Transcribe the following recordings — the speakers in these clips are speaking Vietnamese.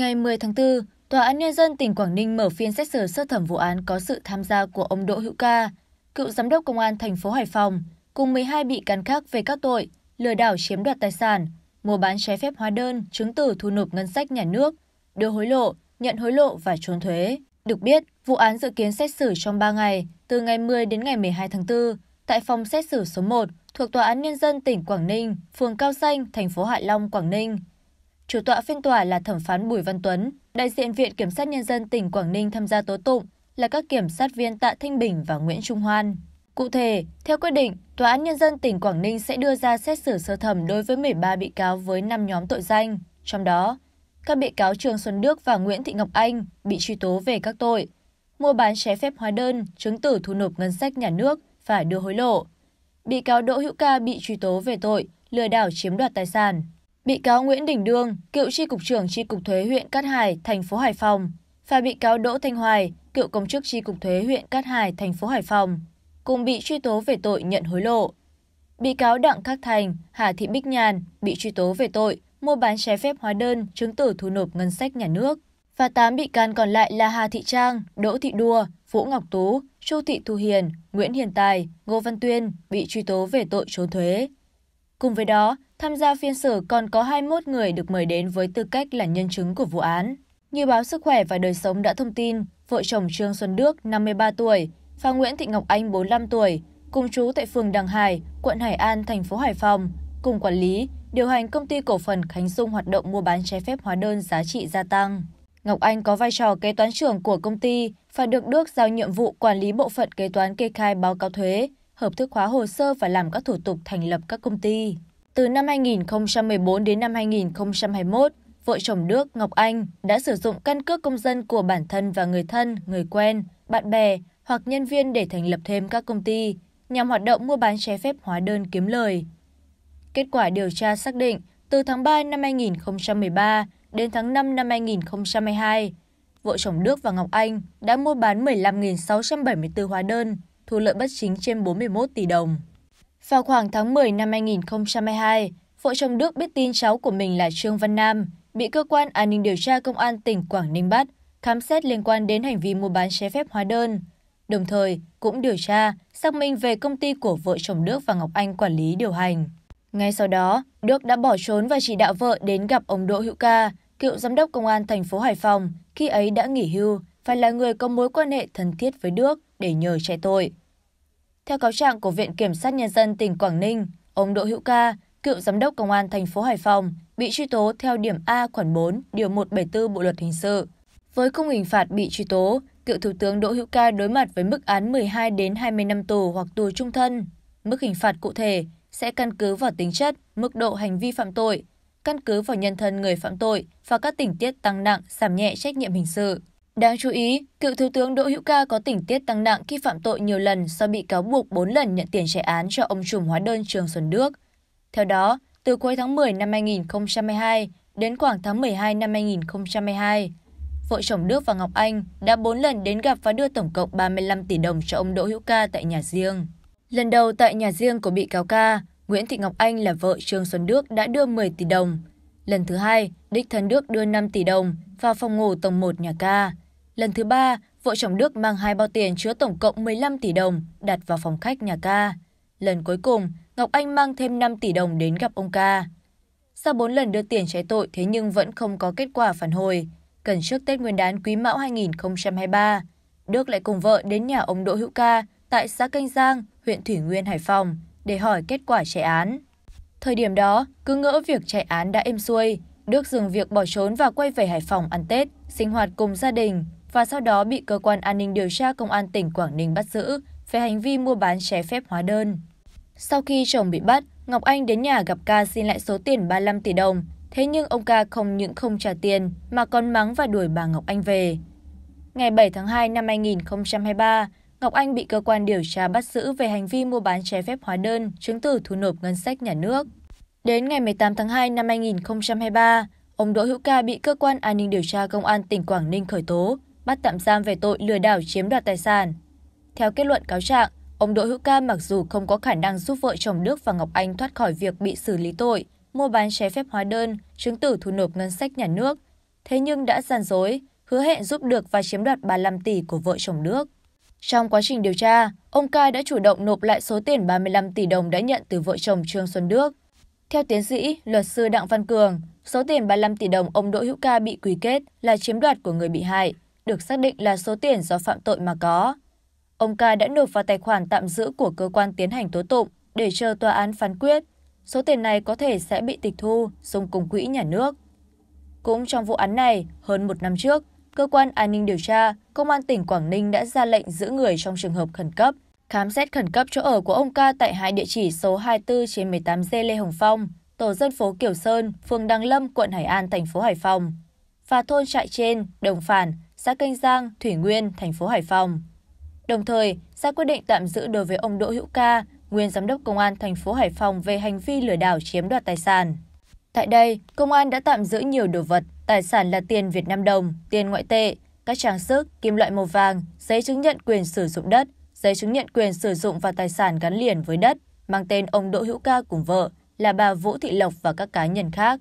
ngày 10 tháng 4, tòa án nhân dân tỉnh quảng ninh mở phiên xét xử sơ thẩm vụ án có sự tham gia của ông đỗ hữu ca cựu giám đốc công an thành phố hải phòng cùng 12 bị can khác về các tội lừa đảo chiếm đoạt tài sản mua bán trái phép hóa đơn chứng tử thu nộp ngân sách nhà nước đưa hối lộ nhận hối lộ và trốn thuế được biết vụ án dự kiến xét xử trong 3 ngày từ ngày 10 đến ngày 12 tháng 4 tại phòng xét xử số 1 thuộc Tòa án Nhân dân tỉnh Quảng Ninh, phường Cao Xanh, thành phố Hạ Long, Quảng Ninh chủ tọa phiên tòa là thẩm phán bùi văn tuấn đại diện viện kiểm sát nhân dân tỉnh quảng ninh tham gia tố tụng là các kiểm sát viên tạ thanh bình và nguyễn trung hoan cụ thể theo quyết định tòa án nhân dân tỉnh quảng ninh sẽ đưa ra xét xử sơ thẩm đối với 13 bị cáo với 5 nhóm tội danh trong đó các bị cáo trương xuân đức và nguyễn thị ngọc anh bị truy tố về các tội mua bán trái phép hóa đơn chứng tử thu nộp ngân sách nhà nước phải đưa hối lộ bị cáo đỗ hữu ca bị truy tố về tội lừa đảo chiếm đoạt tài sản bị cáo nguyễn đình đương cựu tri cục trưởng tri cục thuế huyện cát hải thành phố hải phòng và bị cáo đỗ thanh hoài cựu công chức tri cục thuế huyện cát hải thành phố hải phòng cùng bị truy tố về tội nhận hối lộ bị cáo đặng khắc thành hà thị bích nhàn bị truy tố về tội mua bán trái phép hóa đơn chứng tử thu nộp ngân sách nhà nước và 8 bị can còn lại là Hà Thị Trang, Đỗ Thị Đua, Vũ Ngọc Tú, Chu Thị Thu Hiền, Nguyễn Hiền Tài, Ngô Văn Tuyên bị truy tố về tội trốn thuế. Cùng với đó, tham gia phiên xử còn có hai mươi một người được mời đến với tư cách là nhân chứng của vụ án như báo sức khỏe và đời sống đã thông tin vợ chồng trương xuân đức năm mươi ba tuổi và nguyễn thị ngọc anh bốn mươi năm tuổi cùng chú tại phường đằng hải quận hải an thành phố hải phòng cùng quản lý điều hành công ty cổ phần khánh dung hoạt động mua bán trái phép hóa đơn giá trị gia tăng Ngọc Anh có vai trò kế toán trưởng của công ty và được Đức giao nhiệm vụ quản lý bộ phận kế toán kê khai báo cáo thuế, hợp thức hóa hồ sơ và làm các thủ tục thành lập các công ty từ năm 2014 đến năm 2021, vợ chồng đức ngọc anh đã sử dụng căn cước công dân của bản thân và người thân người quen bạn bè hoặc nhân viên để thành lập thêm các công ty nhằm hoạt động mua bán trái phép hóa đơn kiếm lời kết quả điều tra xác định từ tháng 3 năm 2013 đến tháng 5 năm 2022, vợ chồng Đức và Ngọc Anh đã mua bán 15.674 hóa đơn, thu lợi bất chính trên 41 tỷ đồng vào khoảng tháng 10 năm 2022, vợ chồng đức biết tin cháu của mình là trương văn nam bị cơ quan an ninh điều tra công an tỉnh quảng ninh bắt khám xét liên quan đến hành vi mua bán trái phép hóa đơn đồng thời cũng điều tra xác minh về công ty của vợ chồng đức và ngọc anh quản lý điều hành ngay sau đó đức đã bỏ trốn và chỉ đạo vợ đến gặp ông đỗ hữu ca cựu giám đốc công an thành phố hải phòng khi ấy đã nghỉ hưu phải là người có mối quan hệ thân thiết với đức để nhờ che tội theo cáo trạng của viện kiểm sát nhân dân tỉnh quảng ninh ông đỗ hữu ca cựu giám đốc công an thành phố hải phòng bị truy tố theo điểm a khoản bốn điều một trăm bảy mươi bốn bộ luật hình sự với khung hình phạt bị truy tố cựu thủ tướng đỗ hữu ca đối mặt với mức án một mươi hai hai mươi năm tù hoặc tù trung thân mức hình phạt cụ thể sẽ căn cứ vào tính chất mức độ hành vi phạm tội căn cứ vào nhân thân người phạm tội và các tình tiết tăng nặng giảm nhẹ trách nhiệm hình sự đáng chú ý cựu thiếu tướng đỗ hữu ca có tình tiết tăng nặng khi phạm tội nhiều lần do bị cáo buộc bốn lần nhận tiền chạy án cho ông trùm hóa đơn trường xuân đức theo đó từ cuối tháng một năm hai nghìn hai hai đến khoảng tháng một hai năm hai nghìn hai hai vợ chồng đức và ngọc anh đã bốn lần đến gặp và đưa tổng cộng 35 tỷ đồng cho ông đỗ hữu ca tại nhà riêng lần đầu tại nhà riêng của bị cáo ca Nguyễn Thị Ngọc Anh là vợ Trương Xuân Đức đã đưa 10 tỷ đồng. Lần thứ hai, Đích Thân Đức đưa 5 tỷ đồng vào phòng ngủ tầng 1 nhà ca lần thứ ba vợ chồng đức mang hai bao tiền chứa tổng cộng một mươi tỷ đồng đặt vào phòng khách nhà ca lần cuối cùng ngọc anh mang thêm năm tỷ đồng đến gặp ông ca sau bốn lần đưa tiền trái tội thế nhưng vẫn không có kết quả phản hồi Cần trước tết nguyên đán quý mão 2023 đức lại cùng vợ đến nhà ông đỗ hữu ca tại xã canh giang huyện thủy nguyên hải phòng để hỏi kết quả chạy án thời điểm đó cứ ngỡ việc chạy án đã êm xuôi Đức dừng việc bỏ trốn và quay về Hải Phòng ăn Tết, sinh hoạt cùng gia đình, và sau đó bị cơ quan an ninh điều tra công an tỉnh Quảng Ninh bắt giữ về hành vi mua bán trái phép hóa đơn. Sau khi chồng bị bắt, Ngọc Anh đến nhà gặp ca xin lại số tiền 35 tỷ đồng, thế nhưng ông ca không những không trả tiền mà còn mắng và đuổi bà Ngọc Anh về. Ngày 7 tháng 2 năm 2023, Ngọc Anh bị cơ quan điều tra bắt giữ về hành vi mua bán trái phép hóa đơn, chứng từ thu nộp ngân sách nhà nước. Đến ngày 18 tháng 2 năm 2023, ông Đỗ Hữu Ca bị cơ quan an ninh điều tra công an tỉnh Quảng Ninh khởi tố bắt tạm giam về tội lừa đảo chiếm đoạt tài sản theo kết luận cáo trạng ông đỗ hữu ca mặc dù không có khả năng giúp vợ chồng đức và ngọc anh thoát khỏi việc bị xử lý tội mua bán trái phép hóa đơn chứng tử thu nộp ngân sách nhà nước thế nhưng đã gian dối hứa hẹn giúp được và chiếm đoạt 35 tỷ của vợ chồng Đức. Trong quá trình điều tra, ông Cai đã chủ động nộp lại số tiền 35 tỷ đồng đã nhận từ vợ chồng Trương Xuân Đức. Theo tiến sĩ, luật sư Đặng Văn Cường, số tiền 35 tỷ đồng ông Đỗ Hữu Ca bị quỳ kết là chiếm đoạt của người bị hại, được xác định là số tiền do phạm tội mà có ông ca đã nộp vào tài khoản tạm giữ của cơ quan tiến hành tố tụng để chờ tòa án phán quyết số tiền này có thể sẽ bị tịch thu dùng cùng quỹ nhà nước cũng trong vụ án này hơn một năm trước cơ quan an ninh điều tra công an tỉnh quảng ninh đã ra lệnh giữ người trong trường hợp khẩn cấp khám xét khẩn cấp chỗ ở của ông ca tại hai địa chỉ số 24 trên 18 d lê hồng phong tổ dân phố Kiểu Sơn, phường Đăng Lâm, quận Hải An, thành phố Hải Phòng. Và thôn trại trên, Đồng Phản xã canh giang thủy nguyên thành phố hải phòng đồng thời ra quyết định tạm giữ đối với ông đỗ hữu ca nguyên giám đốc công an thành phố hải phòng về hành vi lừa đảo chiếm đoạt tài sản tại đây công an đã tạm giữ nhiều đồ vật tài sản là tiền việt nam đồng tiền ngoại tệ các trang sức kim loại màu vàng giấy chứng nhận quyền sử dụng đất giấy chứng nhận quyền sử dụng và tài sản gắn liền với đất mang tên ông đỗ hữu ca cùng vợ là bà vũ thị lộc và các cá nhân khác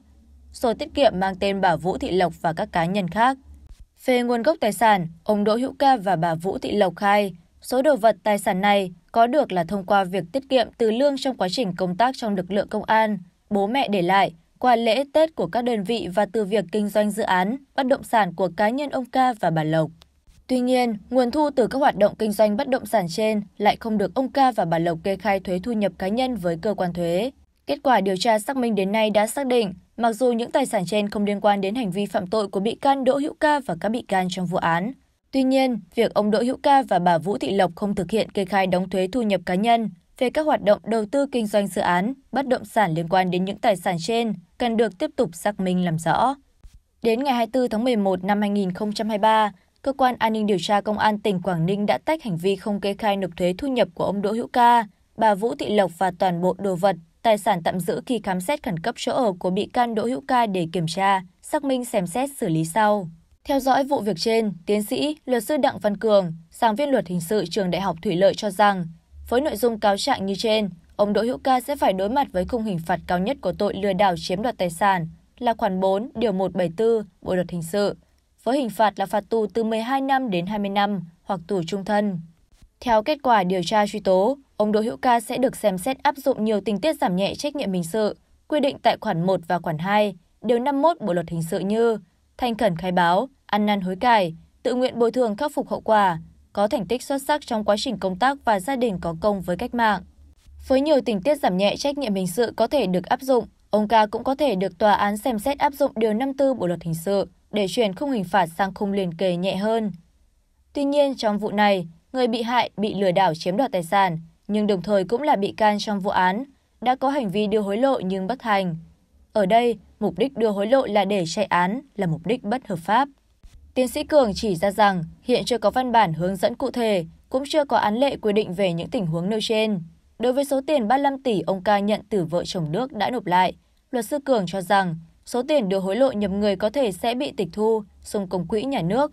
sổ tiết kiệm mang tên bà vũ thị lộc và các cá nhân khác về nguồn gốc tài sản ông đỗ hữu ca và bà vũ thị lộc khai số đồ vật tài sản này có được là thông qua việc tiết kiệm từ lương trong quá trình công tác trong lực lượng công an bố mẹ để lại qua lễ tết của các đơn vị và từ việc kinh doanh dự án bất động sản của cá nhân ông ca và bà lộc Tuy nhiên, nguồn thu từ các hoạt động kinh doanh bất động sản trên lại không được ông Ca và bà Lộc kê khai thuế thu nhập cá nhân với cơ quan thuế. Kết quả điều tra xác minh đến nay đã xác định mặc dù những tài sản trên không liên quan đến hành vi phạm tội của bị can đỗ hữu ca và các bị can trong vụ án tuy nhiên việc ông đỗ hữu ca và bà vũ thị lộc không thực hiện kê khai đóng thuế thu nhập cá nhân về các hoạt động đầu tư kinh doanh dự án bất động sản liên quan đến những tài sản trên cần được tiếp tục xác minh làm rõ Đến ngày 24 tháng 11 năm 2023, cơ quan an ninh điều tra công an tỉnh Quảng Ninh đã tách hành vi không kê khai nộp thuế thu nhập của ông Đỗ Hữu Ca, bà Vũ Thị Lộc và toàn bộ đồ vật tài sản tạm giữ khi khám xét khẩn cấp chỗ ở của bị can đỗ hữu ca để kiểm tra xác minh xem xét xử lý sau theo dõi vụ việc trên tiến sĩ luật sư đặng văn cường giảng viên luật hình sự trường đại học thủy lợi cho rằng với nội dung cáo trạng như trên ông đỗ hữu ca sẽ phải đối mặt với khung hình phạt cao nhất của tội lừa đảo chiếm đoạt tài sản là khoản 4 điều 174 bộ luật hình sự với hình phạt là phạt tù từ 12 năm đến 20 năm hoặc tù trung thân theo kết quả điều tra truy tố ông đỗ hữu ca sẽ được xem xét áp dụng nhiều tình tiết giảm nhẹ trách nhiệm hình sự quy định tại khoản một và khoản hai điều năm mươi một bộ luật hình sự như thành khẩn khai báo ăn năn hối cải tự nguyện bồi thường khắc phục hậu quả có thành tích xuất sắc trong quá trình công tác và gia đình có công với cách mạng với nhiều tình tiết giảm nhẹ trách nhiệm hình sự có thể được áp dụng ông ca cũng có thể được tòa án xem xét áp dụng điều 54 bộ luật hình sự để chuyển khung hình phạt sang khung liền kề nhẹ hơn. Tuy nhiên, trong vụ này, người bị hại bị lừa đảo chiếm đoạt tài sản nhưng đồng thời cũng là bị can trong vụ án đã có hành vi đưa hối lộ nhưng bất thành ở đây mục đích đưa hối lộ là để chạy án là mục đích bất hợp pháp tiến sĩ cường chỉ ra rằng hiện chưa có văn bản hướng dẫn cụ thể cũng chưa có án lệ quy định về những tình huống nêu trên đối với số tiền 35 tỷ ông ca nhận từ vợ chồng đức đã nộp lại luật sư cường cho rằng số tiền đưa hối lộ nhầm người có thể sẽ bị tịch thu xung công quỹ nhà nước